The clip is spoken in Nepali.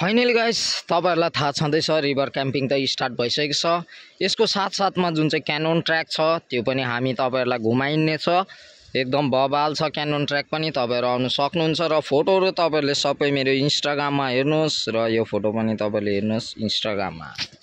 फाइनली गाइस तपाईँहरूलाई थाहा छँदैछ रिभर क्याम्पिङ त स्टार्ट भइसकेको छ यसको साथसाथमा जुन चाहिँ क्यानोन ट्र्याक छ त्यो पनि हामी तपाईँहरूलाई घुमाइने छ एकदम बबाल छ क्यानोन ट्र्याक पनि तपाईँहरू आउनु सक्नुहुन्छ र फोटोहरू तपाईँहरूले सबै मेरो इन्स्टाग्राममा हेर्नुहोस् र यो फोटो पनि तपाईँले हेर्नुहोस् इन्स्टाग्राममा